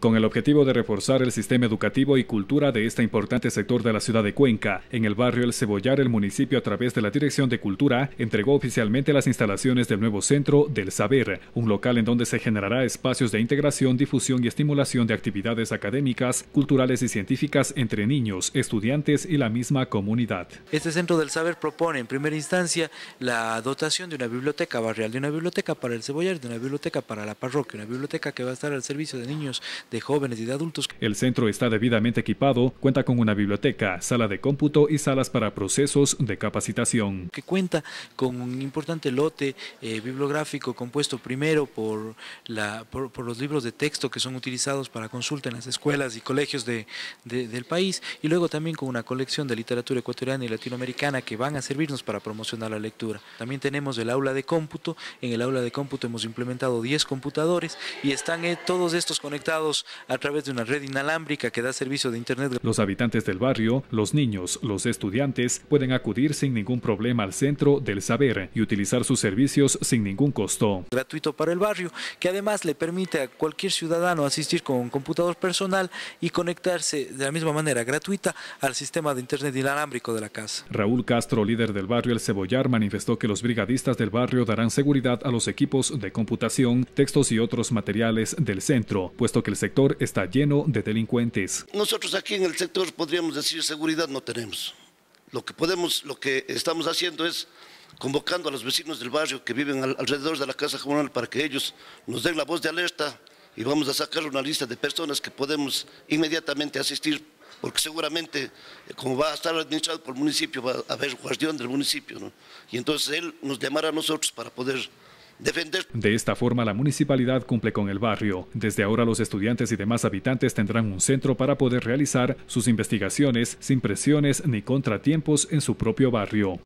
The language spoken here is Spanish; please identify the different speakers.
Speaker 1: con el objetivo de reforzar el sistema educativo y cultura de este importante sector de la ciudad de Cuenca. En el barrio El Cebollar, el municipio a través de la Dirección de Cultura entregó oficialmente las instalaciones del nuevo Centro del Saber, un local en donde se generará espacios de integración, difusión y estimulación de actividades académicas, culturales y científicas entre niños, estudiantes y la misma comunidad. Este Centro del Saber propone en primera instancia
Speaker 2: la dotación de una biblioteca barrial, de una biblioteca para el Cebollar, de una biblioteca para la parroquia, una biblioteca que va a estar al servicio de niños
Speaker 1: de jóvenes y de adultos. El centro está debidamente equipado, cuenta con una biblioteca, sala de cómputo y salas para procesos de capacitación. Que cuenta
Speaker 2: con un importante lote eh, bibliográfico compuesto primero por, la, por, los libros de texto que son utilizados para consulta en las escuelas y colegios del país y luego también con una colección de literatura ecuatoriana y latinoamericana que van a servirnos para promocionar la lectura. También tenemos el aula de cómputo, en el aula de cómputo hemos implementado 10 computadores
Speaker 1: y están eh, todos estos conectados a través de una red inalámbrica que da servicio de Internet. Los habitantes del barrio, los niños, los estudiantes pueden acudir sin ningún problema al centro del saber y utilizar sus servicios sin ningún costo.
Speaker 2: Gratuito para el barrio, que además le permite a cualquier ciudadano asistir con un computador personal y conectarse de la misma manera gratuita al sistema de Internet inalámbrico de la casa.
Speaker 1: Raúl Castro, líder del barrio El Cebollar, manifestó que los brigadistas del barrio darán seguridad a los equipos de computación, textos y otros materiales del centro, puesto que el sector está lleno de delincuentes.
Speaker 3: Nosotros aquí en el sector podríamos decir seguridad no tenemos. Lo que podemos, lo que estamos haciendo es convocando a los vecinos del barrio que viven alrededor de la Casa Comunal para que ellos nos den la voz de alerta y vamos a sacar una lista de personas que podemos inmediatamente asistir porque seguramente, eh, como va a estar administrado por el municipio, va a haber guardián del municipio, ¿no? Y entonces él nos llamará a nosotros para poder de
Speaker 1: esta forma, la municipalidad cumple con el barrio. Desde ahora, los estudiantes y demás habitantes tendrán un centro para poder realizar sus investigaciones sin presiones ni contratiempos en su propio barrio.